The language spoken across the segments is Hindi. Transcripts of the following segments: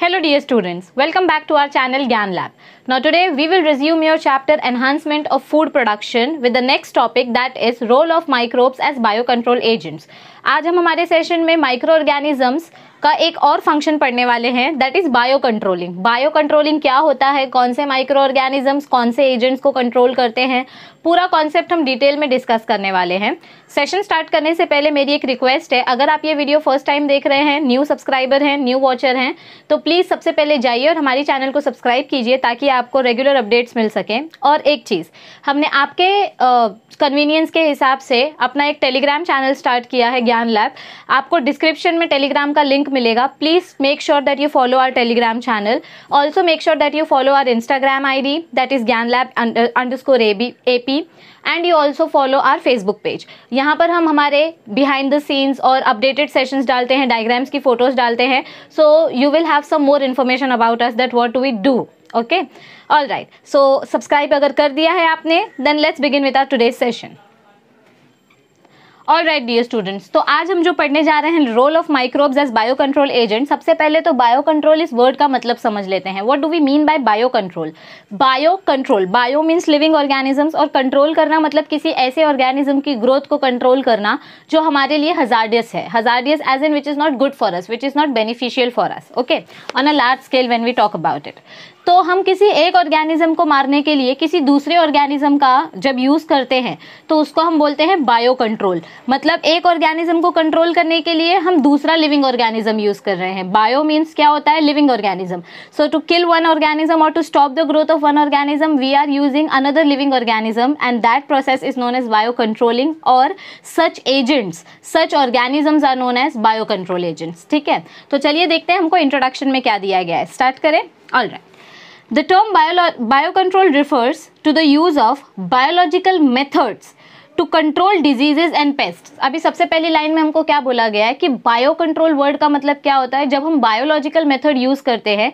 Hello dear students, welcome back to our channel Gyan Lab. Now today we will resume your chapter enhancement of food production with the next topic that is role of microbes as biocontrol agents. आज हम हमारे सेशन में माइक्रो का एक और फंक्शन पढ़ने वाले हैं that is bio controlling bio controlling क्या होता है कौन से माइक्रो ऑर्गेनिजम्स कौन से एजेंट्स को कंट्रोल करते हैं पूरा कॉन्सेप्ट हम डिटेल में डिस्कस करने वाले हैं सेशन स्टार्ट करने से पहले मेरी एक रिक्वेस्ट है अगर आप ये वीडियो फर्स्ट टाइम देख रहे हैं न्यू सब्सक्राइबर हैं न्यू वॉचर हैं तो प्लीज़ सबसे पहले जाइए और हमारे चैनल को सब्सक्राइब कीजिए ताकि आपको रेगुलर अपडेट्स मिल सकें और एक चीज़ हमने आपके कन्वीनियंस के हिसाब से अपना एक टेलीग्राम चैनल स्टार्ट किया है ज्ञान लैब आपको डिस्क्रिप्शन में टेलीग्राम का लिंक लिंक मिलेगा please make sure that you follow our Telegram channel also make sure that you follow our Instagram I D that is Gyan lab underscore A B A P and you also follow our Facebook page यहाँ पर हम हमारे बिहाइंड द सीन्स और अपडेटेड सेशंस डालते हैं डायग्राम्स की फ़ोटोज़ डालते हैं so you will have some more information about us that what we do okay all right so subscribe अगर कर दिया है आपने then let's begin with our today's session और राइट डियर स्टूडेंट्स तो आज हम जो पढ़ने जा रहे हैं role of microbes as bio control agent सबसे पहले तो बायो कंट्रोल इस वर्ड का मतलब समझ लेते हैं what do we mean by bio control bio control bio means living organisms और कंट्रोल करना मतलब किसी ऐसे ऑर्गेनिज्म की ग्रोथ को कंट्रोल करना जो हमारे लिए हजार्डियस है hazardous as an which is not good for us which is not beneficial for us okay on a large scale when we talk about it तो हम किसी एक ऑर्गेनिज्म को मारने के लिए किसी दूसरे ऑर्गेनिज्म का जब यूज़ करते हैं तो उसको हम बोलते हैं बायो कंट्रोल मतलब एक ऑर्गेनिज्म को कंट्रोल करने के लिए हम दूसरा लिविंग ऑर्गेनिज्म यूज़ कर रहे हैं बायो मीन्स क्या होता है living organism so to kill one organism और to stop the growth of one organism we are using another living organism and that process is known as bio controlling और such agents such organisms are known as bio control agents ठीक है तो चलिए देखते हैं हमको इंट्रोडक्शन में क्या दिया गया है स्टार्ट करें all right The term bio biocontrol refers to the use of biological methods to control diseases and pest अभी सबसे पहली लाइन में हमको क्या बोला गया है कि बायो कंट्रोल वर्ड का मतलब क्या होता है जब हम बायोलॉजिकल मेथड यूज़ करते हैं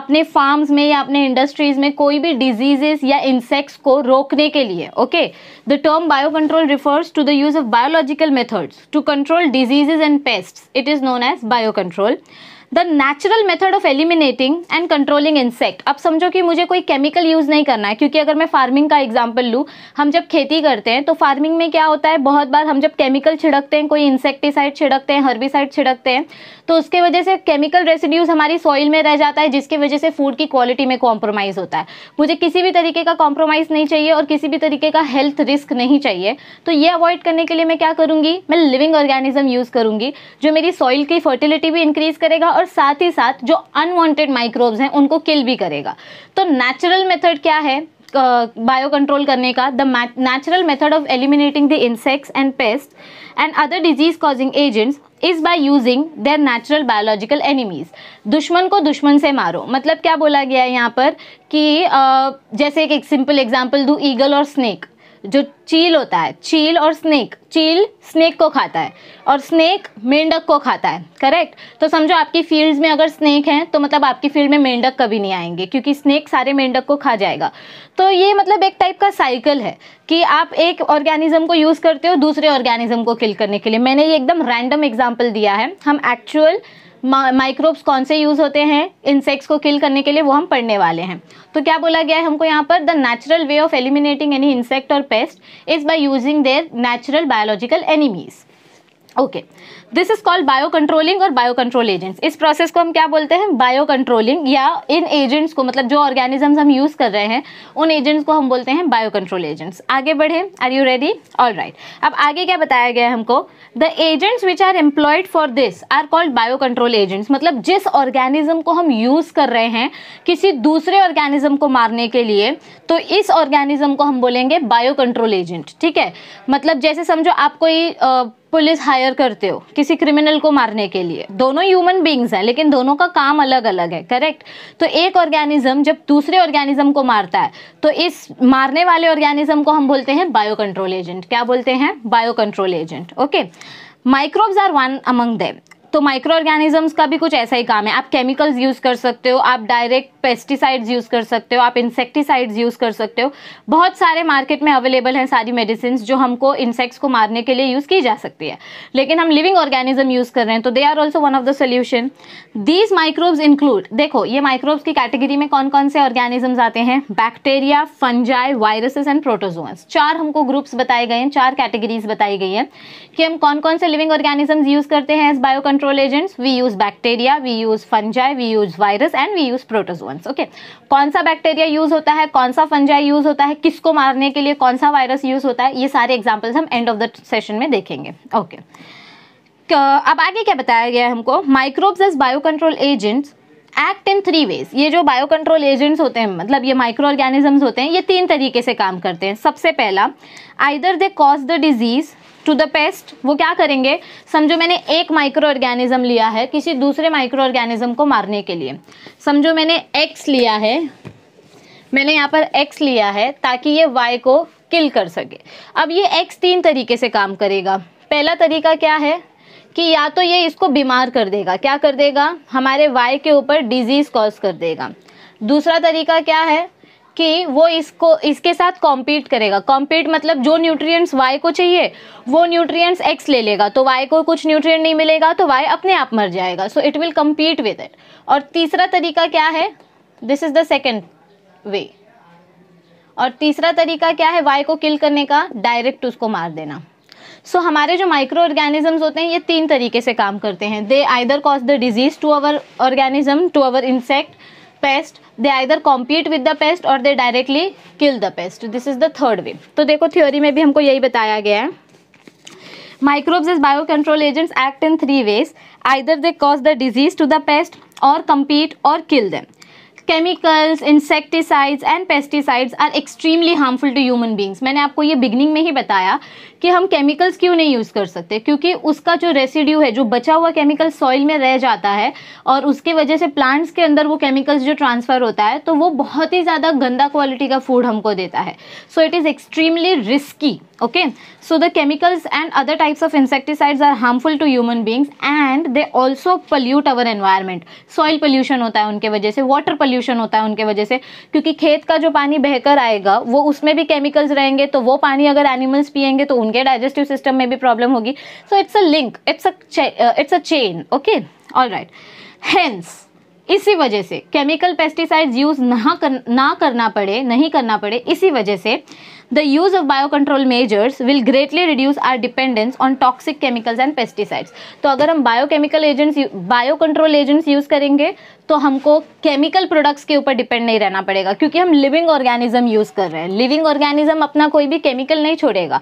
अपने फार्म्स में या अपने इंडस्ट्रीज में कोई भी डिजीजेस या इंसेक्ट्स को रोकने के लिए okay the term bio control refers to the use of biological methods to control diseases and pest it is known as bio control the natural method of eliminating and controlling insect अब समझो कि मुझे कोई केमिकल यूज़ नहीं करना है क्योंकि अगर मैं फार्मिंग का एग्जाम्पल लूँ हम जब खेती करते हैं तो फार्मिंग में क्या होता है बहुत बार हम जब केमिकल छिड़कते हैं कोई इंसेक्टिसाइड छिड़कते हैं हर्बिसाइड छिड़कते हैं तो उसके वजह से केमिकल रेसिड्यूज़ हमारी सॉइल में रह जाता है जिसकी वजह से फूड की क्वालिटी में कॉम्प्रोमाइज़ होता है मुझे किसी भी तरीके का कॉम्प्रोमाइज़ नहीं चाहिए और किसी भी तरीके का हेल्थ रिस्क नहीं चाहिए तो ये अवॉइड करने के लिए मैं क्या करूँगी मैं लिविंग ऑर्गेनिज्म यूज़ करूँगी जो मेरी सॉइल की फर्टिलिटी भी इंक्रीज़ करेगा और साथ ही साथ जो अनवांटेड माइक्रोब्स हैं उनको किल भी करेगा तो नेचुरल मेथड क्या है बायो कंट्रोल करने का the natural method of eliminating the insects and pest and other disease causing agents is by using their natural biological enemies दुश्मन को दुश्मन से मारो मतलब क्या बोला गया है यहाँ पर कि uh, जैसे एक सिंपल एग्जाम्पल दू ईगल और स्नेक जो चील होता है चील और स्नेक चील स्नेक को खाता है और स्नेक मेंढक को खाता है करेक्ट तो समझो आपकी फील्ड्स में अगर स्नेक हैं तो मतलब आपकी फील्ड में मेंढक कभी नहीं आएंगे क्योंकि स्नेक सारे मेंढक को खा जाएगा तो ये मतलब एक टाइप का साइकिल है कि आप एक ऑर्गेनिज्म को यूज़ करते हो दूसरे ऑर्गेनिज्म को किल करने के लिए मैंने ये एकदम रैंडम एग्जाम्पल दिया है हम एक्चुअल माइक्रोब्स कौन से यूज़ होते हैं इंसेक्ट्स को किल करने के लिए वो हम पढ़ने वाले हैं तो क्या बोला गया है हमको यहाँ पर the natural way of eliminating any insect और pest is by using their natural biological enemies okay okay. This is called bio controlling और बायो कंट्रोल एजेंट्स इस प्रोसेस को हम क्या बोलते हैं बायो कंट्रोलिंग या इन एजेंट्स को मतलब जो ऑर्गेनिजम्स हम यूज़ कर रहे हैं उन एजेंट्स को हम बोलते हैं बायो कंट्रोल एजेंट्स आगे बढ़े are you ready all right अब आगे क्या बताया गया हमको the agents which are employed for this are called bio control agents मतलब जिस ऑर्गेनिज्म को हम यूज़ कर रहे हैं किसी दूसरे ऑर्गेनिज्म को मारने के लिए तो इस ऑर्गेनिज्म को हम बोलेंगे बायो कंट्रोल एजेंट ठीक है मतलब जैसे समझो आप कोई पुलिस हायर करते हो किसी क्रिमिनल को मारने के लिए दोनों ह्यूमन बींग्स हैं लेकिन दोनों का काम अलग अलग है करेक्ट तो एक ऑर्गेनिज्म जब दूसरे ऑर्गेनिज्म को मारता है तो इस मारने वाले ऑर्गेनिज्म को हम बोलते हैं बायो कंट्रोल एजेंट क्या बोलते हैं bio control agent okay microbes are one among them तो माइक्रो ऑर्गेनिजम्स का भी कुछ ऐसा ही काम है आप केमिकल्स यूज़ कर सकते हो आप डायरेक्ट पेस्टिसाइड्स यूज़ कर सकते हो आप इंसेक्टिसाइड्स यूज़ कर सकते हो बहुत सारे मार्केट में अवेलेबल हैं सारी मेडिसिन जो हमको इंसेक्ट्स को मारने के लिए यूज़ की जा सकती है लेकिन हम लिविंग ऑर्गेनिज्म यूज़ कर रहे हैं तो they are also one of the solution these microbes include देखो ये माइक्रोब्स की कैटेगरी में कौन कौन से ऑर्गेनिजम्स आते हैं bacteria fungi viruses and protozoans चार हमको ग्रुप्स बताए गए हैं चार कैटेगरीज बताई गई हैं कि हम कौन कौन से लिविंग ऑर्गेनिजम्स यूज़ करते हैं इस bio control agents we use bacteria we use fungi we use virus and we use protozoans okay कौन सा बैक्टीरिया यूज होता है कौन सा फंजाई यूज होता है किसको मारने के लिए कौन सा वायरस यूज होता है ये सारे एग्जांपल्स हम एंड ऑफ द सेशन में देखेंगे ओके okay. अब आगे क्या बताया गया है हमको microbes as bio control agents act in three ways ये जो बायो कंट्रोल एजेंट्स होते हैं मतलब ये माइक्रो ऑर्गेनिजम्स होते हैं ये तीन तरीके से काम करते हैं सबसे पहला either they cause the disease to the pest वो क्या करेंगे समझो मैंने एक माइक्रो ऑर्गेनिज्म लिया है किसी दूसरे माइक्रो ऑर्गेनिज्म को मारने के लिए समझो मैंने एक्स लिया है मैंने यहाँ पर एक्स लिया है ताकि ये वाई को किल कर सके अब ये एक्स तीन तरीके से काम करेगा पहला तरीका क्या है कि या तो ये इसको बीमार कर देगा क्या कर देगा हमारे वाई के ऊपर डिजीज़ कॉज कर देगा दूसरा तरीका क्या है कि वो इसको इसके साथ कॉम्पीट करेगा कॉम्पीट मतलब जो न्यूट्रिएंट्स वाई को चाहिए वो न्यूट्रिएंट्स एक्स ले लेगा तो वाई को कुछ न्यूट्रिएंट नहीं मिलेगा तो वाई अपने आप मर जाएगा so it will compete with it और तीसरा तरीका क्या है this is the second way और तीसरा तरीका क्या है वाई को किल करने का डायरेक्ट उसको मार देना सो so, हमारे जो माइक्रो ऑर्गेनिजम्स होते हैं ये तीन तरीके से काम करते हैं they either cause the disease to our organism to our insect pest they either compete with the pest और they directly kill the pest this is the third way तो देखो थ्योरी में भी हमको यही बताया गया है microbes is bio control agents act in three ways either they cause the disease to the pest और कम्पीट और kill them chemicals insecticides and pesticides are extremely harmful to human beings मैंने आपको ये बिगनिंग में ही बताया कि हम केमिकल्स क्यों नहीं यूज़ कर सकते क्योंकि उसका जो रेसिड्यू है जो बचा हुआ केमिकल सॉइल में रह जाता है और उसकी वजह से प्लांट्स के अंदर वो केमिकल्स जो ट्रांसफ़र होता है तो वो बहुत ही ज़्यादा गंदा क्वालिटी का फूड हमको देता है so it is extremely risky okay so the chemicals and other types of insecticides are harmful to human beings and they also pollute our environment soil pollution होता है उनके वजह से वाटर पोल्यूशन होता है उनके वजह से क्योंकि खेत का जो पानी बहकर आएगा वो उसमें भी केमिकल्स रहेंगे तो वो पानी अगर एनिमल्स पिएंगे तो उन उनके डाइजेस्टिव सिस्टम में भी प्रॉब्लम होगी so it's a link it's a it's a chain okay all right hence इसी वजह से केमिकल पेस्टिसाइड्स यूज़ ना कर ना करना पड़े नहीं करना पड़े इसी वजह से the use of bio control measures will greatly reduce our dependence on toxic chemicals and pesticides तो अगर हम biochemical agents bio control agents use करेंगे तो हमको केमिकल प्रोडक्ट्स के ऊपर डिपेंड नहीं रहना पड़ेगा क्योंकि हम लिविंग ऑर्गेनिज्म यूज़ कर रहे हैं लिविंग ऑर्गेनिज्म अपना कोई भी केमिकल नहीं छोड़ेगा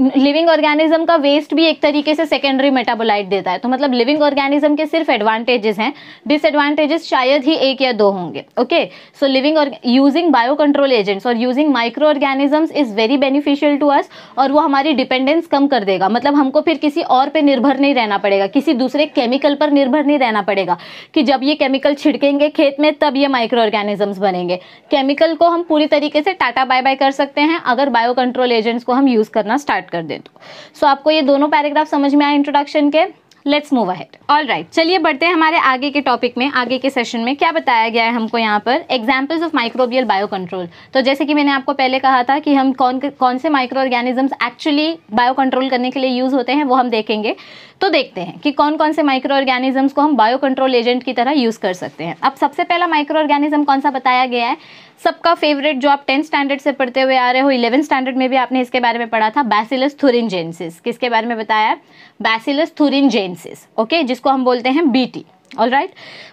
लिविंग ऑर्गेनिज्म का वेस्ट भी एक तरीके से सेकेंडरी मेटाबोलाइट देता है तो मतलब लिविंग ऑर्गेनिज्म के सिर्फ एडवांटेजेस हैं डिसएडवांटेजेस शायद ही एक या दो होंगे ओके सो लिविंग और यूजिंग बायो कंट्रोल एजेंट्स और using micro microorganisms is very beneficial to us और वो हमारी डिपेंडेंस कम कर देगा मतलब हमको फिर किसी और पर निर्भर नहीं रहना पड़ेगा किसी दूसरे केमिकल पर निर्भर नहीं रहना पड़ेगा कि जब ये केमिकल छिड़केंगे खेत में तब ये माइक्रो ऑर्गेनिजम्स बनेंगे केमिकल को हम पूरी तरीके से टाटा बाय बाय कर सकते हैं अगर बायो कंट्रोल एजेंट्स को हम यूज़ करना स्टार्ट स्टार्ट कर दे दो तो। सो so, आपको ये दोनों पैराग्राफ समझ में आए इंट्रोडक्शन के let's move ahead all right चलिए बढ़ते हैं हमारे आगे के टॉपिक में आगे के सेशन में क्या बताया गया है हमको यहाँ पर examples of microbial bio control तो जैसे कि मैंने आपको पहले कहा था कि हम कौन कौन से microorganisms actually bio control करने के लिए यूज़ होते हैं वो हम देखेंगे तो देखते हैं कि कौन कौन से माइक्रो ऑर्गेनिजम्स को हम बायो कंट्रोल एजेंट की तरह यूज़ कर सकते हैं अब सबसे पहला माइक्रो ऑर्गेनिज्म कौन सा बताया गया है सबका फेवरेट जो आप टेंथ स्टैंडर्ड से पढ़ते हुए आ रहे हो इलेवन स्टैंडर्ड में भी आपने इसके बारे में पढ़ा था बैसिलस थुरिनजेंसिस किसके बारे में बताया बैसिलस थुरिनजेंसिस ओके जिसको हम बोलते हैं टी ऑल राइट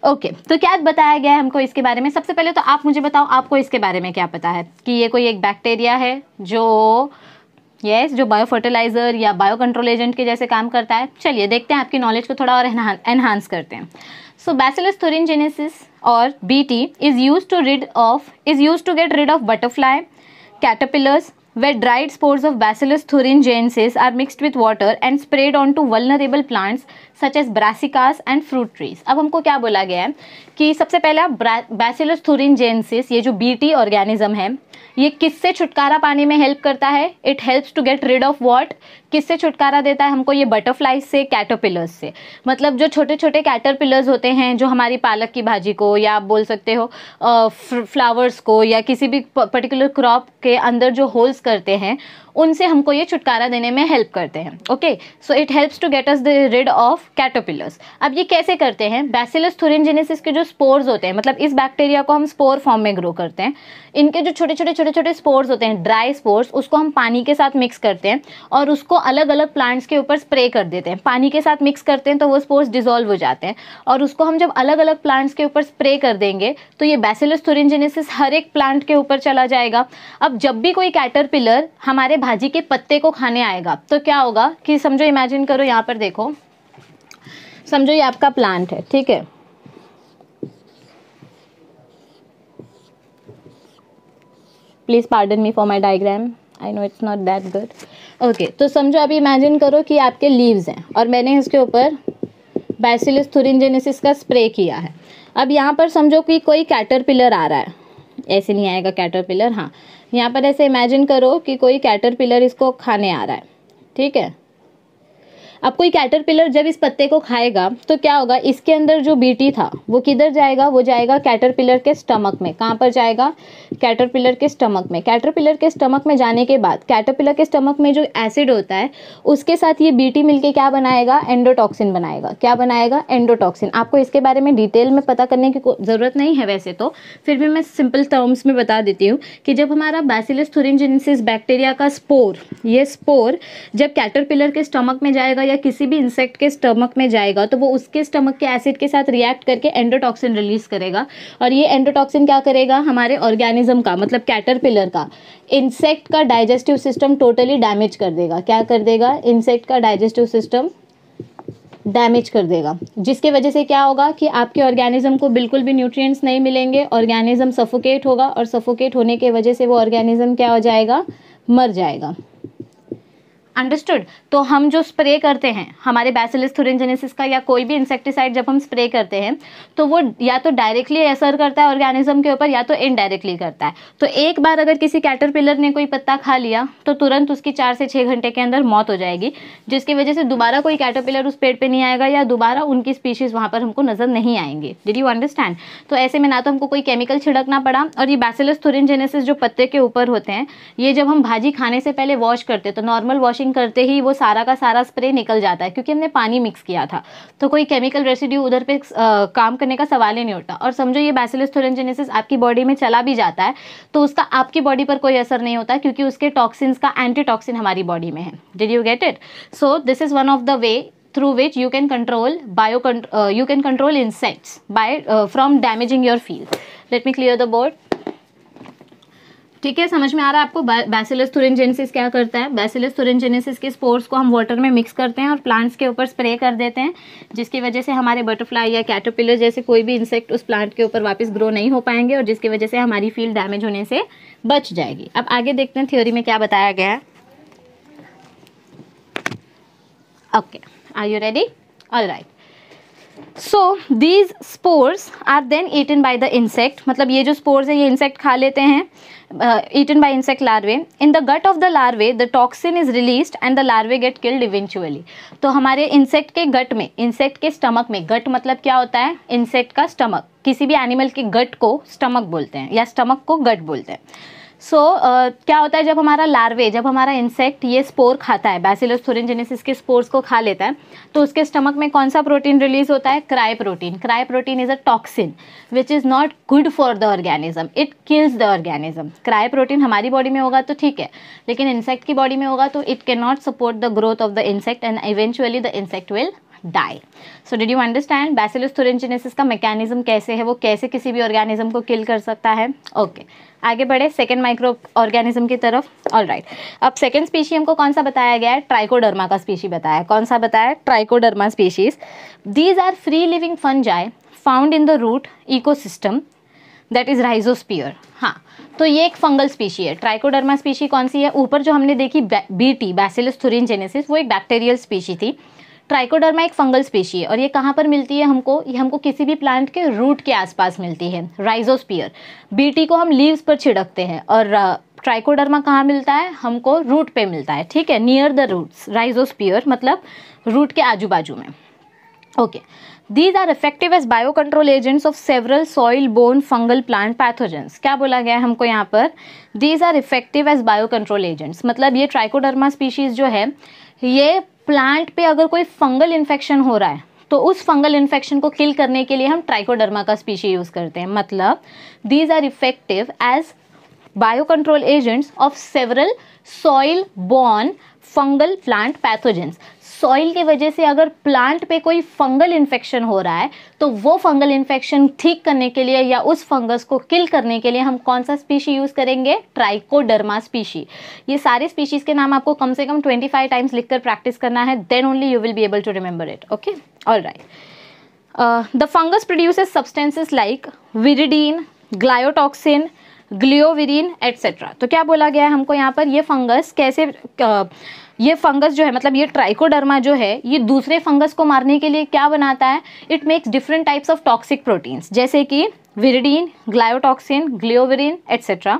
ओके तो क्या बताया गया है हमको इसके बारे में सबसे पहले तो आप मुझे बताओ आपको इसके बारे में क्या पता है कि ये कोई एक बैक्टीरिया है जो यस yes, जो बायो फर्टिलाइज़र या बायो कंट्रोल एजेंट के जैसे काम करता है चलिए देखते हैं आपकी नॉलेज को थोड़ा और एनहांस करते हैं सो बैसिलस थोरिनजेनेसिस और B T is use to rid of is use to get rid of butterfly caterpillars dried dried of of Bacillus are mixed with water and spread on to vulnerable plants such as brassicas and fruit trees अब हमको क्या बोला गया है कि सबसे पहला बैसिलस जेंसिस ये जो बीटी ऑर्गेनिज्म है ये किससे छुटकारा पाने में हेल्प करता है it helps to get rid of what किससे छुटकारा देता है हमको ये बटरफ्लाइज से कैटरपिलर्स से मतलब जो छोटे छोटे कैटरपिलर्स होते हैं जो हमारी पालक की भाजी को या आप बोल सकते हो फ्लावर्स को या किसी भी पर्टिकुलर क्रॉप के अंदर जो होल्स करते हैं उनसे हमको ये छुटकारा देने में हेल्प करते हैं okay so it helps to get us the rid of caterpillars अब ये कैसे करते हैं बैसिलस थुरिनजेनेसिस के जो स्पोर्स होते हैं मतलब इस बैक्टीरिया को हम स्पोर फॉर्म में ग्रो करते हैं इनके जो छोटे छोटे छोटे छोटे स्पोर्स होते हैं ड्राई स्पोर्स उसको हम पानी के साथ मिक्स करते हैं और उसको अलग अलग प्लांट्स के ऊपर स्प्रे कर देते हैं पानी के साथ मिक्स करते हैं तो वो स्पोर्स डिजोल्व हो जाते हैं और उसको हम जब अलग अलग प्लांट्स के ऊपर स्प्रे कर देंगे तो ये बैसिलस थुरिनजेनेसिस हर एक प्लांट के ऊपर चला जाएगा अब जब भी कोई कैटरपिलर हमारे भाजी के पत्ते को खाने आएगा तो क्या होगा कि समझो इमेजिन करो यहाँ पर देखो समझो ये आपका प्लांट है ठीक है please pardon me for my diagram I know it's not that good okay तो समझो अभी इमेजिन करो कि आपके लीव्स हैं और मैंने इसके ऊपर बैसिलिस थुरिनजेनेसिस का स्प्रे किया है अब यहाँ पर समझो कि कोई कैटरपिलर आ रहा है ऐसे नहीं आएगा कैटरपिलर हाँ यहाँ पर ऐसे इमेजिन करो कि कोई कैटरपिलर इसको खाने आ रहा है ठीक है अब कोई कैटरपिलर जब इस पत्ते को खाएगा तो क्या होगा इसके अंदर जो बीटी था वो किधर जाएगा वो जाएगा कैटरपिलर के स्टमक में कहाँ पर जाएगा कैटरपिलर के स्टमक में कैटरपिलर के स्टमक में जाने के बाद कैटरपिलर के स्टमक में जो एसिड होता है उसके साथ ये बीटी मिलके क्या बनाएगा एंडोटॉक्सिन बनाएगा क्या बनाएगा एंडोटॉक्सिन आपको इसके बारे में डिटेल में पता करने की ज़रूरत नहीं है वैसे तो फिर भी मैं सिंपल टर्म्स में बता देती हूँ कि जब हमारा बैसिलस थुरिनजेनेसिस बैक्टीरिया का स्पोर ये स्पोर जब कैटरपिलर के स्टमक में जाएगा या या किसी भी इंसेक्ट के स्टमक में जाएगा तो वो उसके स्टमक के एसिड के साथ रिएक्ट करके एंडोटॉक्सिन रिलीज करेगा और ये एंडोटॉक्सिन क्या करेगा हमारे ऑर्गेनिज्म का मतलब कैटरपिलर का इंसेक्ट का डाइजेस्टिव सिस्टम टोटली डैमेज कर देगा क्या कर देगा इंसेक्ट का डाइजेस्टिव सिस्टम डैमेज कर देगा जिसके वजह से क्या होगा कि आपके ऑर्गेनिज्म को बिल्कुल भी न्यूट्रिएंट्स नहीं मिलेंगे ऑर्गेनिज्म सफोकेट होगा और सफोकेट होने के वजह से वो ऑर्गेनिज्म क्या हो जाएगा मर जाएगा अंडरस्टूड तो हम जो स्प्रे करते हैं हमारे बैसिलस थुरेंजेनेसिस का या कोई भी इंसेक्टिसाइड जब हम स्प्रे करते हैं तो वो या तो डायरेक्टली असर करता है ऑर्गेनिज्म के ऊपर या तो इनडायरेक्टली करता है तो एक बार अगर किसी कैटरपिलर ने कोई पत्ता खा लिया तो तुरंत उसकी चार से छः घंटे के अंदर मौत हो जाएगी जिसकी वजह से दोबारा कोई कैटरपिलर उस पेड़ पर पे नहीं आएगा या दोबारा उनकी स्पीशीज़ वहाँ पर हमको नज़र नहीं आएंगी डिड यू अंडरस्टैंड तो ऐसे में ना तो हमको कोई केमिकल छिड़कना पड़ा और ये बैसिलस थुरजेनेसिस जो पत्ते के ऊपर होते हैं ये जब हम भाजी खाने से पहले वॉश करते तो नॉर्मल वॉशिंग वॉशिंग करते ही वो सारा का सारा स्प्रे निकल जाता है क्योंकि हमने पानी मिक्स किया था तो कोई केमिकल रेसिड्यू उधर पे आ, काम करने का सवाल ही नहीं उठता और समझो ये बैसिलस थोरेंजेनेसिस आपकी बॉडी में चला भी जाता है तो उसका आपकी बॉडी पर कोई असर नहीं होता क्योंकि उसके टॉक्सिन्स का एंटीटॉक्सिन हमारी बॉडी में है did you get it so this is one of the way through which you can control bio you can control insects by from damaging your field let me clear the board ठीक है समझ में आ रहा है आपको बैसिलस थुरेंजेनेसिस क्या करता है बैसिलस थुरजेनेसिस के स्पोर्स को हम वाटर में मिक्स करते हैं और प्लांट्स के ऊपर स्प्रे कर देते हैं जिसकी वजह से हमारे बटरफ्लाई या कैटोपिलर जैसे कोई भी इंसेक्ट उस प्लांट के ऊपर वापस ग्रो नहीं हो पाएंगे और जिसकी वजह से हमारी फील्ड डैमेज होने से बच जाएगी अब आगे देखते हैं थ्योरी में क्या बताया गया है okay are you ready all right so these spores are then eaten by the insect मतलब ये जो स्पोर्स है ये इंसेक्ट खा लेते हैं eaten by insect larvae in the gut of the larvae the toxin is released and the larvae get killed eventually तो हमारे इंसेक्ट के गट में इंसेक्ट के स्टमक में गट मतलब क्या होता है इंसेक्ट का स्टमक किसी भी एनिमल के गट को स्टमक बोलते हैं या स्टमक को गट बोलते हैं सो so, uh, क्या होता है जब हमारा लार्वे जब हमारा इंसेक्ट ये स्पोर खाता है बैसिलस थोरेंजेनेसिस के स्पोर्स को खा लेता है तो उसके स्टमक में कौन सा प्रोटीन रिलीज होता है cry protein cry protein is a toxin which is not good for the organism it kills the organism cry protein हमारी बॉडी में होगा तो ठीक है लेकिन इंसेक्ट की बॉडी में होगा तो it can not support the growth of the insect and eventually the insect will die so did you understand Bacillus thuringiensis का मैकेनिज्म कैसे है वो कैसे किसी भी ऑर्गेनिज्म को किल कर सकता है Okay. आगे बढ़े सेकेंड माइक्रो ऑर्गेनिज्म की तरफ ऑल राइट right. अब सेकेंड स्पीशी हमको कौन सा बताया गया है ट्राइकोडर्मा का स्पीशी बताया कौन सा बताया Trichoderma species these are free living fungi found in the root ecosystem that is rhizosphere हाँ तो ये एक फंगल स्पीशी है ट्राइकोडर्मा स्पीशी कौन सी है ऊपर जो हमने देखी बीटी बैसिलस थुरिन जेनेसिस वो एक बैक्टीरियल स्पीशी थी ट्राइकोडर्मा एक फंगल स्पेशी है और ये कहाँ पर मिलती है हमको ये हमको किसी भी प्लांट के रूट के आसपास मिलती है राइजोस्पियर बीटी को हम लीव्स पर छिड़कते हैं और ट्राइकोडर्मा कहाँ मिलता है हमको रूट पे मिलता है ठीक है नियर द रूट्स राइजोस्पियर मतलब रूट के आजू बाजू में okay these are effective as bio control agents of several soil borne fungal plant pathogens क्या बोला गया है हमको यहाँ पर these are effective as bio control agents मतलब ये ट्राइकोडर्मा स्पीशीज़ जो है ये प्लांट पे अगर कोई फंगल इन्फेक्शन हो रहा है तो उस फंगल इन्फेक्शन को किल करने के लिए हम ट्राइकोडर्मा का स्पीशी यूज़ करते हैं मतलब these are effective as bio control agents of several soil borne fungal plant pathogens soil की वजह से अगर प्लांट पे कोई फंगल इन्फेक्शन हो रहा है तो वो फंगल इन्फेक्शन ठीक करने के लिए या उस फंगस को किल करने के लिए हम कौन सा स्पीशी यूज़ करेंगे ट्राइकोडर्मा स्पीशी ये सारे स्पीशीज़ के नाम आपको कम से कम ट्वेंटी फाइव टाइम्स लिखकर प्रैक्टिस करना है then only you will be able to remember it okay all right the fungus produce substances like viridin gliotoxin gliovirin etcetera तो क्या बोला गया है हमको यहाँ पर ये फंगस कैसे uh, ये फंगस जो है मतलब ये ट्राइकोडर्मा जो है ये दूसरे फंगस को मारने के लिए क्या बनाता है it makes different types of toxic proteins जैसे कि viridin gliotoxin gliovirin etcetera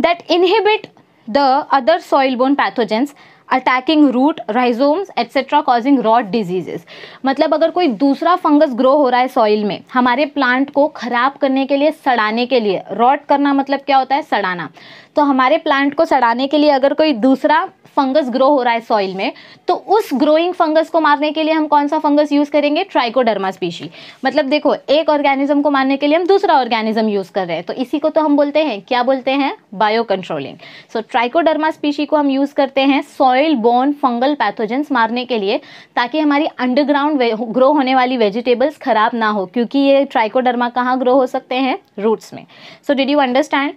that inhibit the other soil borne pathogens attacking root rhizomes etcetera causing rot diseases मतलब अगर कोई दूसरा फंगस ग्रो हो रहा है सॉइल में हमारे प्लांट को ख़राब करने के लिए सड़ाने के लिए रॉट करना मतलब क्या होता है सड़ाना तो हमारे प्लांट को सड़ाने के लिए अगर कोई दूसरा फंगस ग्रो हो रहा है सॉइल में तो उस ग्रोइंग फंगस को मारने के लिए हम कौन सा फंगस यूज़ करेंगे ट्राइकोडर्मा स्पीशी मतलब देखो एक ऑर्गेनिज्म को मारने के लिए हम दूसरा ऑर्गेनिज्म यूज़ कर रहे हैं तो इसी को तो हम बोलते हैं क्या बोलते हैं bio controlling so Trichoderma species को हम यूज़ करते हैं सॉइल बोन फंगल पैथोजेंस मारने के लिए ताकि हमारी अंडरग्राउंड ग्रो होने वाली वेजिटेबल्स ख़राब ना हो क्योंकि ये ट्राइकोडर्मा कहाँ ग्रो हो सकते हैं रूट्स में so did you understand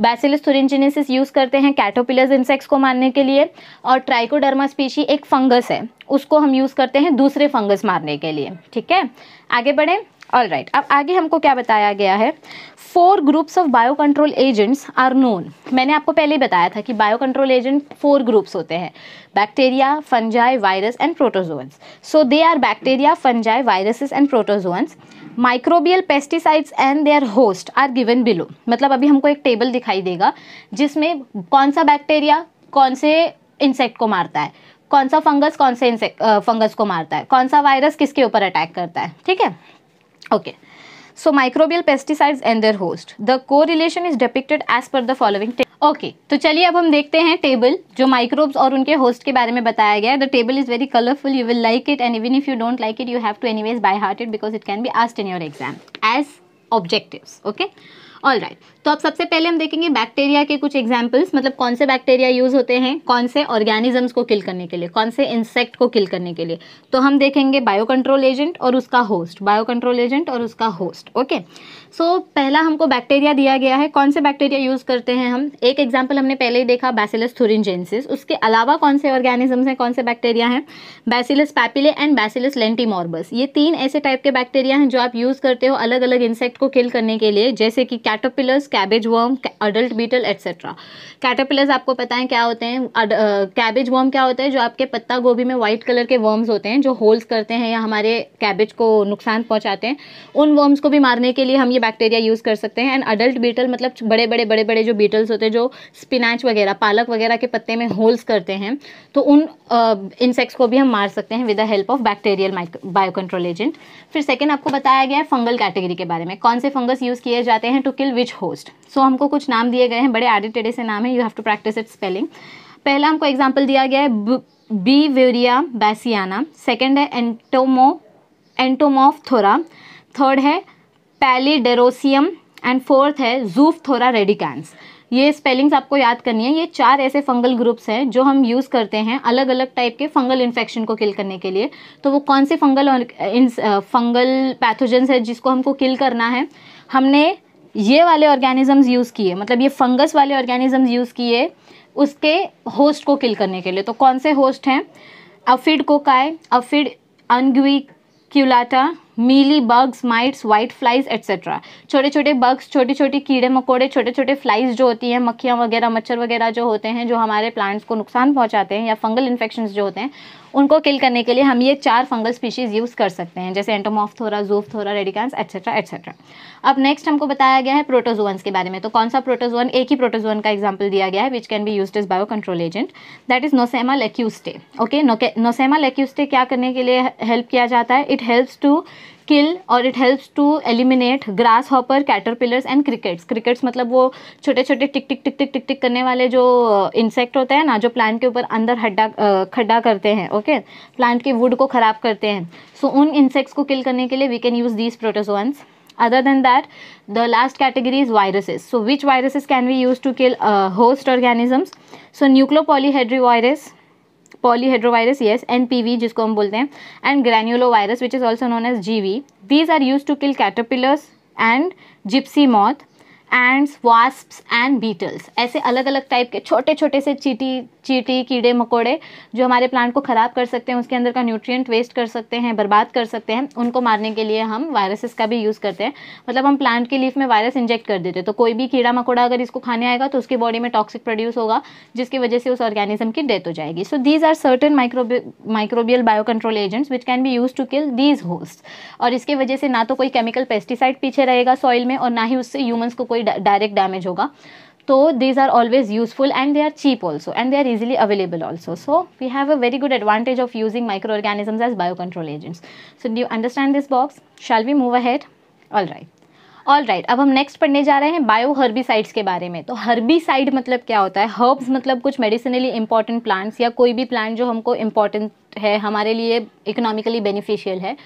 Bacillus thuringiensis use करते हैं कैटोपिलस इंसेक्ट्स को मारने के लिए और ट्राइकोडर्मा स्पीशी एक फंगस है उसको हम यूज़ करते हैं दूसरे फंगस मारने के लिए ठीक है आगे बढ़ें ऑल राइट right. अब आगे हमको क्या बताया गया है four groups of bio control agents are known मैंने आपको पहले ही बताया था कि bio control agent four groups होते हैं bacteria fungi virus and protozoans so they are bacteria fungi viruses and protozoans microbial pesticides and their host are given below मतलब अभी हमको एक टेबल दिखाई देगा जिसमें कौन सा बैक्टीरिया कौन से इंसेक्ट को मारता है कौन सा फंगस कौन से इंसेक्ट फंगस को मारता है कौन सा वायरस किसके ऊपर अटैक करता है ठीक है okay so microbial pesticides and their host the correlation is depicted as per the following okay okay, तो चलिए अब हम देखते हैं टेबल जो माइक्रोब्स और उनके होस्ट के बारे में बताया गया है the table is very colourful you will like it and even if you don't like it you have to anyways by heart it because it can be asked in your exam as objective okay all right right. तो अब सबसे पहले हम देखेंगे बैक्टीरिया के कुछ एग्जाम्पल्स मतलब कौन से बैक्टीरिया यूज़ होते हैं कौन से ऑर्गेनिजम्स को किल करने के लिए कौन से इंसेक्ट को किल करने के लिए तो हम देखेंगे बायो कंट्रोल एजेंट और उसका होस्ट बायो कंट्रोल एजेंट और उसका होस्ट ओके सो पहला हमको बैक्टीरिया दिया गया है कौन से बैक्टीरिया यूज़ करते हैं हम एक एग्जाम्पल हमने पहले ही देखा बैसिलस थुरिनजेंसिस उसके अलावा कौन से ऑर्गेनिजम्स हैं कौन से बैक्टीरिया हैं Bacillus popilliae and Bacillus lentimorbus ये तीन ऐसे टाइप के बैक्टीरिया हैं जो आप यूज़ करते हो अलग अलग इंसेक्ट को किल करने के लिए जैसे कि caterpillars cabbage worm adult beetle etcetera caterpillars आपको पता है क्या होते हैं कैबेज वर्म क्या होता है जो आपके पत्ता गोभी में वाइट कलर के वर्म्स होते हैं जो होल्स करते हैं या हमारे कैबेज को नुकसान पहुँचाते हैं उन वर्म्स को भी मारने के लिए हम ये बैक्टीरिया यूज़ कर सकते हैं एंड अडल्ट बीटल मतलब बड़े बड़े बड़े बड़े जो बीटल्स होते हैं जो स्पिनाच वगैरह पालक वगैरह के पत्ते में होल्स करते हैं तो उन इंसेक्ट्स को भी हम मार सकते हैं with the help of bacterial bio control agent फिर सेकेंड आपको बताया गया है फंगल कैटेगरी के बारे में कौन से फंगस यूज़ किए जाते हैं to kill which host so हमको कुछ नाम दिए गए हैं बड़े आडे टेढ़े से नाम है you have to practice it spelling पहला हमको एग्जाम्पल दिया गया है बी वेरिया बैसियाना सेकेंड है एंटोमो थोरा थर्ड है पैलीडेरोसियम एंड फोर्थ है जूफ थोरा रेडिकैंस ये स्पेलिंग्स आपको याद करनी है ये चार ऐसे फंगल ग्रुप्स हैं जो हम यूज़ करते हैं अलग अलग टाइप के फंगल इन्फेक्शन को किल करने के लिए तो वो कौन से फंगल और फंगल पैथोजेंस है जिसको हमको किल करना है हमने ये वाले ऑर्गेनिजम्स यूज़ किए मतलब ये फंगस वाले ऑर्गेनिजम्स यूज़ किए उसके होस्ट को किल करने के लिए तो कौन से होस्ट हैं aphid cocci aphid unguiculata mealy bugs mites white flies etcetera छोटे छोटे बग्स छोटे छोटे कीड़े मकोड़े छोटे छोटे फ्लाइज जो होती हैं मक्खियाँ वगैरह मच्छर वगैरह जो होते हैं जो हमारे प्लांट्स को नुकसान पहुँचाते हैं या फंगल इन्फेक्शन जो होते हैं उनको किल करने के लिए हम ये चार फंगल स्पीशीज़ यूज़ कर सकते हैं जैसे Entomophthora Zoophthora radicans etcetera etcetera अब नेक्स्ट हमको बताया गया है प्रोटोजोन्स के बारे में तो कौन सा प्रोटोजोन एक ही प्रोटोजोन का एग्जाम्पल दिया गया है which can be use as bio control agent that is Nosema locustae okay Nosema locustae क्या करने के लिए हेल्प किया जाता है इट हेल्प्स टू किल और it helps to eliminate grasshopper caterpillars and crickets crickets मतलब वो छोटे छोटे टिक टिक टिक टिक टिक टिक करने वाले जो इंसेक्ट uh, होते हैं ना जो प्लांट के ऊपर अंदर हड्डा uh, खड्डा करते हैं ओके प्लांट के वुड को ख़राब करते हैं सो so, उन इंसेक्ट्स को किल करने के लिए we can use these protozoans other than that the last category is viruses so which viruses can we use to kill host organisms so so virus polyhedrovirus yes N P V जिसको हम बोलते हैं and granulovirus which is also known as G V these are use to kill caterpillars and gypsy moth ants wasps and beetles ऐसे अलग अलग टाइप के छोटे छोटे से चीटी चीटी कीड़े मकोड़े जो हमारे प्लांट को ख़राब कर सकते हैं उसके अंदर का न्यूट्रिएंट वेस्ट कर सकते हैं बर्बाद कर सकते हैं उनको मारने के लिए हम वायरसेस का भी यूज़ करते हैं मतलब हम प्लांट के लीफ में वायरस इंजेक्ट कर देते हैं तो कोई भी कीड़ा मकोड़ा अगर इसको खाने आएगा तो उसकी बॉडी में टॉक्सिक प्रोड्यूस होगा जिसकी वजह से उस ऑर्गेनिज्म की डेथ हो जाएगी so these are certain microbial bio control agents which can be use to kill these host और इसके वजह से ना तो कोई केमिकल पेस्टिसाइड पीछे रहेगा सॉइल में और ना ही उससे ह्यूमन्स को कोई कोई डायरेक्ट डैमेज होगा तो these are always useful and they are cheap also and they are easily available also so we have a very good advantage of using micro organisms as bio control agents so do you understand this box shall we move ahead all right all right अब हम नेक्स्ट पढ़ने जा रहे हैं बायो हर्बिसाइड्स के बारे में तो हर्बिसाइड मतलब क्या होता है हर्ब्स मतलब कुछ मेडिसिनली इंपॉर्टेंट प्लांट्स या कोई भी प्लांट जो हमको इंपॉर्टेंट है हमारे लिए इकोनॉमिकली बेनिफिशियल है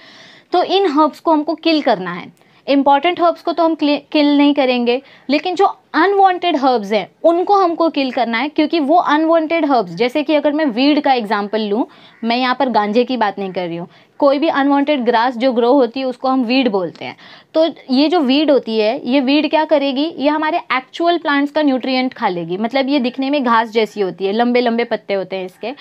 तो इन हर्ब्स को हमको किल करना है इम्पॉर्टेंट हर्ब्स को तो हम किल नहीं करेंगे लेकिन जो अनवांटेड हर्ब्स हैं उनको हमको किल करना है क्योंकि वो अनवांटेड हर्ब्स जैसे कि अगर मैं वीड का एग्जांपल लूँ मैं यहाँ पर गांजे की बात नहीं कर रही हूँ कोई भी अनवांटेड ग्रास जो ग्रो होती है उसको हम वीड बोलते हैं तो ये जो वीड होती है ये वीड क्या करेगी ये हमारे एक्चुअल प्लांट्स का न्यूट्रिएंट खा लेगी मतलब ये दिखने में घास जैसी होती है लंबे लंबे पत्ते होते हैं इसके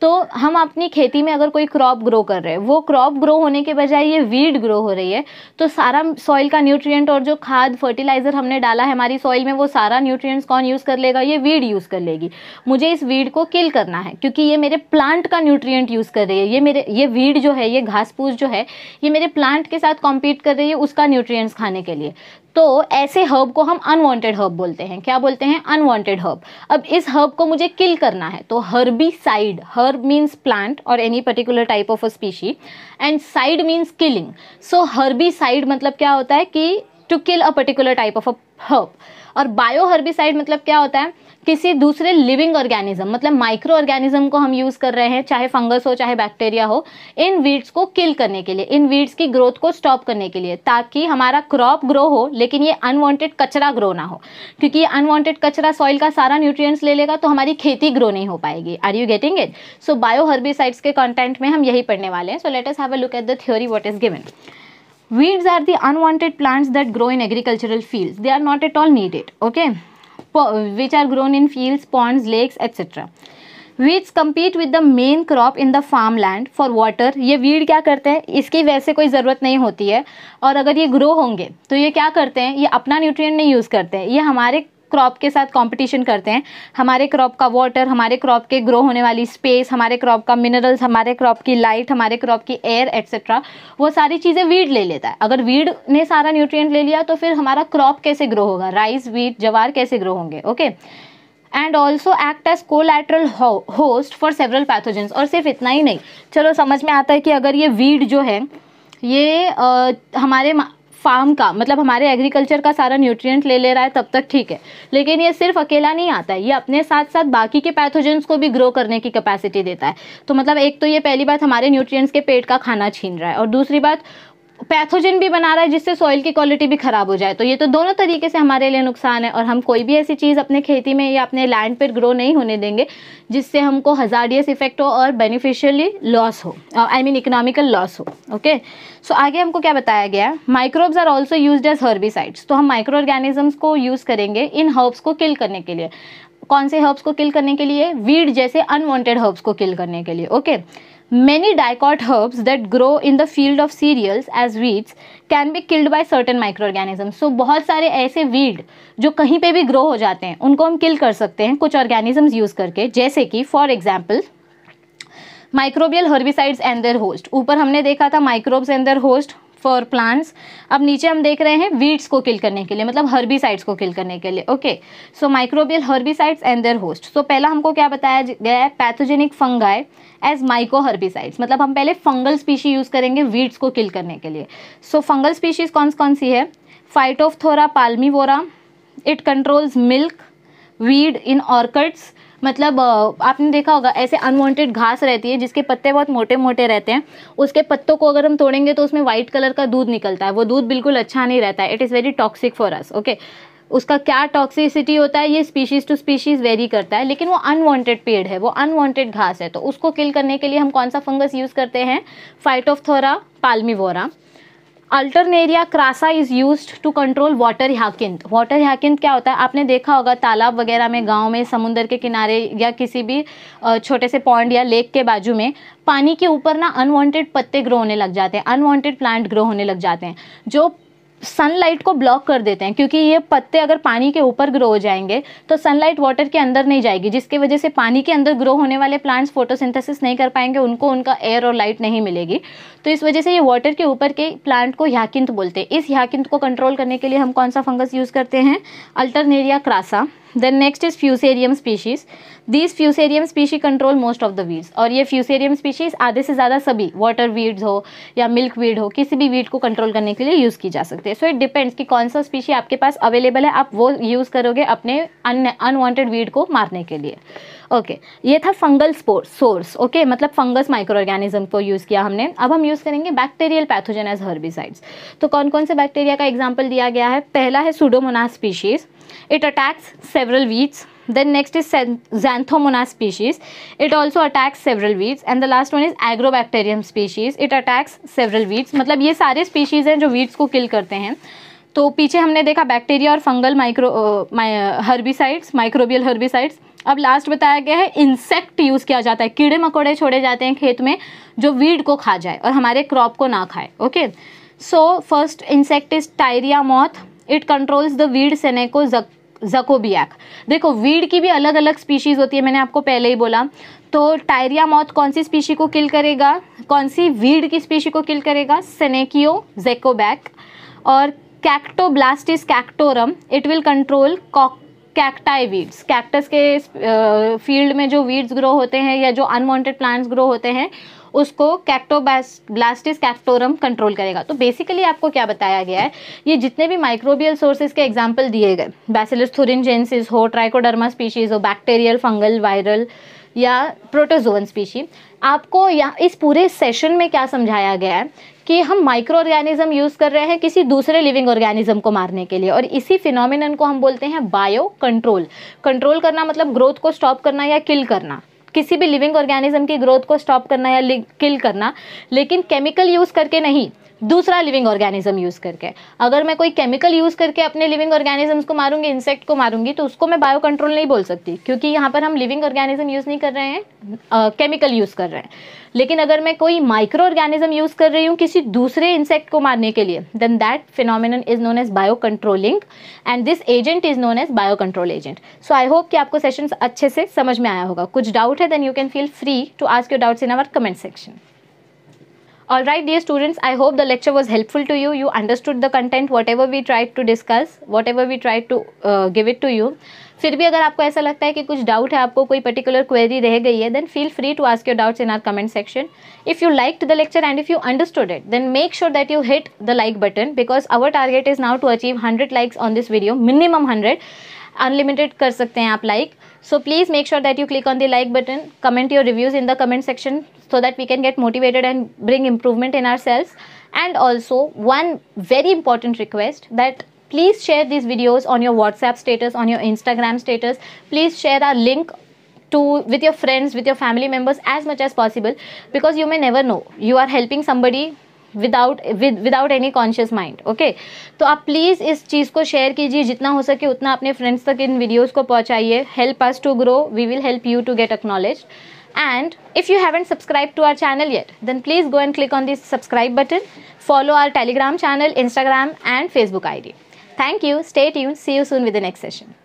तो हम अपनी खेती में अगर कोई क्रॉप ग्रो कर रहे हैं वो क्रॉप ग्रो होने के बजाय ये वीड ग्रो हो रही है तो सारा सॉइल का न्यूट्रिएंट और जो खाद फर्टिलाइज़र हमने डाला है हमारी सॉइल में वो सारा न्यूट्रिएंट्स कौन यूज़ कर लेगा ये वीड यूज़ कर लेगी मुझे इस वीड को किल करना है क्योंकि ये मेरे प्लांट का न्यूट्रियट यूज़ कर रही है ये मेरे ये वीड जो है ये घास फूस जो है ये मेरे प्लांट के साथ कॉम्पीट कर रही है उसका न्यूट्रियट्स खाने के लिए तो ऐसे हर्ब को हम अनवांटेड हर्ब बोलते हैं क्या बोलते हैं अनवांटेड हर्ब अब इस हर्ब को मुझे किल करना है तो herbicide herb means plant और any particular type of a species and cide means killing so herbicide मतलब क्या होता है कि to kill a particular type of a herb और बायो हर्बिसाइड मतलब क्या होता है किसी दूसरे लिविंग ऑर्गेनिज्म मतलब माइक्रो ऑर्गेनिज्म को हम यूज़ कर रहे हैं चाहे फंगस हो चाहे बैक्टीरिया हो इन वीड्स को किल करने के लिए इन वीड्स की ग्रोथ को स्टॉप करने के लिए ताकि हमारा क्रॉप ग्रो हो लेकिन ये अनवांटेड कचरा ग्रो ना हो क्योंकि ये अनवांटेड कचरा सॉइल का सारा न्यूट्रिएंट्स ले लेगा तो हमारी खेती ग्रो नहीं हो पाएगी are you getting it so bio herbicides के कॉन्टेंट में हम यही पढ़ने वाले हैं so let us have a look at the theory what is given Weeds are the unwanted plants that grow in agricultural fields. They are not at all needed, okay, po which are grown in fields, ponds, lakes, etc. Weeds compete with the main crop in the farmland for water. ye weed kya karte hain iski waise koi zarurat nahi hoti hai aur agar ye grow honge to ye kya karte hain ye apna nutrient nahi use karte hain ye hamare crop के साथ कंपटीशन करते हैं हमारे क्रॉप का वाटर हमारे क्रॉप के ग्रो होने वाली स्पेस हमारे क्रॉप का मिनरल्स हमारे क्रॉप की लाइट हमारे क्रॉप की एयर एट्सेट्रा वो सारी चीज़ें वीड ले लेता है अगर वीड ने सारा न्यूट्रियट ले लिया तो फिर हमारा क्रॉप कैसे ग्रो होगा राइस वीट जवार कैसे ग्रो होंगे okay and also act as collateral host for several pathogens और सिर्फ इतना ही नहीं चलो समझ में आता है कि अगर ये वीड जो है ये आ, हमारे फार्म का मतलब हमारे एग्रीकल्चर का सारा न्यूट्रिएंट ले ले रहा है तब तक ठीक है लेकिन ये सिर्फ अकेला नहीं आता है ये अपने साथ साथ बाकी के पैथोजेंस को भी ग्रो करने की कैपेसिटी देता है तो मतलब एक तो ये पहली बात हमारे न्यूट्रिएंट्स के पेट का खाना छीन रहा है और दूसरी बात पैथोजन भी बना रहा है जिससे सॉइल की क्वालिटी भी ख़राब हो जाए तो ये तो दोनों तरीके से हमारे लिए नुकसान है और हम कोई भी ऐसी चीज़ अपने खेती में या अपने लैंड पर ग्रो नहीं होने देंगे जिससे हमको हजारियस इफेक्ट हो और बेनिफिशियली लॉस हो आई मीन इकोनॉमिकल लॉस हो ओके सो आगे हमको क्या बताया गया है microbes are also use as herbicides तो हम माइक्रो ऑर्गेनिजम्स को यूज़ करेंगे इन हर्ब्स को किल करने के लिए कौन से हर्ब्स को किल करने के लिए वीड जैसे अनवांटेड हर्ब्स को किल करने के लिए okay okay? Many dicot herbs that grow in the field of cereals as weeds can be killed by certain microorganisms. So बहुत सारे ऐसे weed जो कहीं पर भी grow हो जाते हैं उनको हम kill कर सकते हैं कुछ organisms use करके जैसे कि for example microbial herbicides and their host ऊपर हमने देखा था microbes and their host for plants अब नीचे हम देख रहे हैं वीड्स को किल करने के लिए मतलब हर्बिसाइड्स को किल करने के लिए okay so microbial herbicides and their host so पहला हमको क्या बताया गया है pathogenic fungi as myco herbicides मतलब हम पहले फंगल स्पीशी यूज़ करेंगे वीड्स को किल करने के लिए सो फंगल स्पीशीज़ कौन कौन सी है Phytophthora palmivora it controls milk weed in orchards मतलब आपने देखा होगा ऐसे अनवांटेड घास रहती है जिसके पत्ते बहुत मोटे मोटे रहते हैं उसके पत्तों को अगर हम तोड़ेंगे तो उसमें वाइट कलर का दूध निकलता है वो दूध बिल्कुल अच्छा नहीं रहता है it is very toxic for us okay उसका क्या टॉक्सिसिटी होता है ये स्पीशीज़ टू स्पीशीज़ वेरी करता है लेकिन वो अनवांटेड पेड़ है वो अनवांटेड घास है तो उसको किल करने के लिए हम कौन सा फंगस यूज़ करते हैं Phytophthora palmivora Alternaria crassa is use to control water hyacinth water hyacinth क्या होता है आपने देखा होगा तालाब वगैरह में गांव में समुंदर के किनारे या किसी भी छोटे से पॉइंट या लेक के बाजू में पानी के ऊपर ना अनवांटेड पत्ते ग्रो होने लग जाते हैं अनवांटेड प्लांट ग्रो होने लग जाते हैं जो सनलाइट को ब्लॉक कर देते हैं क्योंकि ये पत्ते अगर पानी के ऊपर ग्रो हो जाएंगे तो सनलाइट वाटर के अंदर नहीं जाएगी जिसके वजह से पानी के अंदर ग्रो होने वाले प्लांट्स फोटोसिंथेसिस नहीं कर पाएंगे उनको उनका एयर और लाइट नहीं मिलेगी तो इस वजह से ये वाटर के ऊपर के प्लांट को याकिंत बोलते हैं इस याकिंत को कंट्रोल करने के लिए हम कौन सा फंगस यूज़ करते हैं Alternaria crassa then next is Fusarium species this Fusarium species control most of the weeds और ये फ्यूसेरियम स्पीशीज आधे से ज़्यादा सभी वाटर वीड्स हो या मिल्क वीड हो किसी भी वीड को कंट्रोल करने के लिए यूज़ की जा सकती है सो इट डिपेंड्स कि कौन सा स्पीशी आपके पास अवेलेबल है आप वो यूज़ करोगे अपने अनवांटेड वीड को मारने के लिए ओके ये था फंगल स्पोर सोर्स ओके मतलब फंगस माइक्रो ऑर्गेनिज्म को यूज़ किया हमने अब हम यूज़ करेंगे बैक्टीरियल पैथोजन एज हर्बिसाइड्स तो कौन कौन से बैक्टीरिया का एग्जाम्पल दिया गया है पहला है Pseudomonas species it attacks several weeds then next is Xanthomonas species it also attacks several weeds and the last one is Agrobacterium species it attacks several weeds मतलब ये सारे स्पीशीज हैं जो वीट्स को किल करते हैं तो पीछे हमने देखा बैक्टीरिया और fungal micro herbicides microbial herbicides अब लास्ट बताया गया है इंसेक्ट यूज़ किया जाता है कीड़े मकोड़े छोड़े जाते हैं खेत में जो वीड को खा जाए और हमारे क्रॉप को ना खाए okay so first insect is Tyria moth it controls the weed Senecio jacobaeae देखो वीड की भी अलग अलग स्पीशीज़ होती है मैंने आपको पहले ही बोला तो टायरिया मॉथ कौन सी स्पीशी को किल करेगा कौन सी वीड की स्पीशी को किल करेगा सेनेकियो जेकोबैक और Cactoblastis cactorum it will control cock cacti weeds cactus के फील्ड में जो वीड्स ग्रो होते हैं या जो अनवांटेड प्लांट्स ग्रो होते हैं उसको ब्लास्टिस कैक्टोरम कंट्रोल करेगा तो बेसिकली आपको क्या बताया गया है ये जितने भी माइक्रोबियल सोर्सेज के एग्जाम्पल दिए गए बैसिलस थुरिनजेंसिस हो ट्राइकोडर्मा स्पीशीज़ हो बैक्टीरियल फंगल वायरल या प्रोटोजोवन स्पीशी आपको या इस पूरे सेशन में क्या समझाया गया है कि हम माइक्रो ऑर्गेनिज्म यूज़ कर रहे हैं किसी दूसरे लिविंग ऑर्गेनिज्म को मारने के लिए और इसी फिनोमिनन को हम बोलते हैं बायो कंट्रोल कंट्रोल करना मतलब ग्रोथ को स्टॉप करना या किल करना किसी भी लिविंग ऑर्गेनिज्म की ग्रोथ को स्टॉप करना या किल करना लेकिन केमिकल यूज़ करके नहीं दूसरा लिविंग ऑर्गेनिज्म यूज़ करके अगर मैं कोई केमिकल यूज़ करके अपने लिविंग ऑर्गेनिजम्स को मारूंगी इंसेक्ट को मारूंगी तो उसको मैं बायो कंट्रोल नहीं बोल सकती क्योंकि यहाँ पर हम लिविंग ऑर्गेनिज्म यूज़ नहीं कर रहे हैं केमिकल यूज़ कर रहे हैं लेकिन अगर मैं कोई माइक्रो ऑर्गेनिज्म यूज़ कर रही हूँ किसी दूसरे इंसेक्ट को मारने के लिए then that phenomenon is known as bio controlling and this agent is known as bio control agent so I hope कि आपको सेशन अच्छे से समझ में आया होगा कुछ डाउट है then you can feel free to ask your doubts in our comment section All right, dear students, I hope the lecture was helpful to you. You understood the content, whatever we tried to discuss, whatever we tried to uh, give it to you. फिर भी अगर आपको ऐसा लगता है कि कुछ डाउट है आपको कोई पर्टिकुलर क्वेरी रह गई है then feel free to ask your doubts in our comment section if you like the lecture and if you understood it then make sure that you hit the like button because our target is now to achieve hundred likes on this video minimum hundred Unlimited, कर सकते हैं So please make sure that you click on the like button, comment your reviews in the comment section, so that we can get motivated and bring improvement in ourselves and also one very important request that please share these videos on your whatsapp status on your instagram status please share our link to with your friends with your family members as much as possible because you may never know you are helping somebody without without any conscious mind okay तो आप प्लीज़ इस चीज़ को शेयर कीजिए जितना हो सके उतना अपने फ्रेंड्स तक इन वीडियोज़ को पहुँचाइए help us to grow we will help you to get acknowledge and if you haven't subscribe to our channel yet then please go and click on this subscribe button follow our Telegram channel Instagram and Facebook I D thank you state you see you soon with next session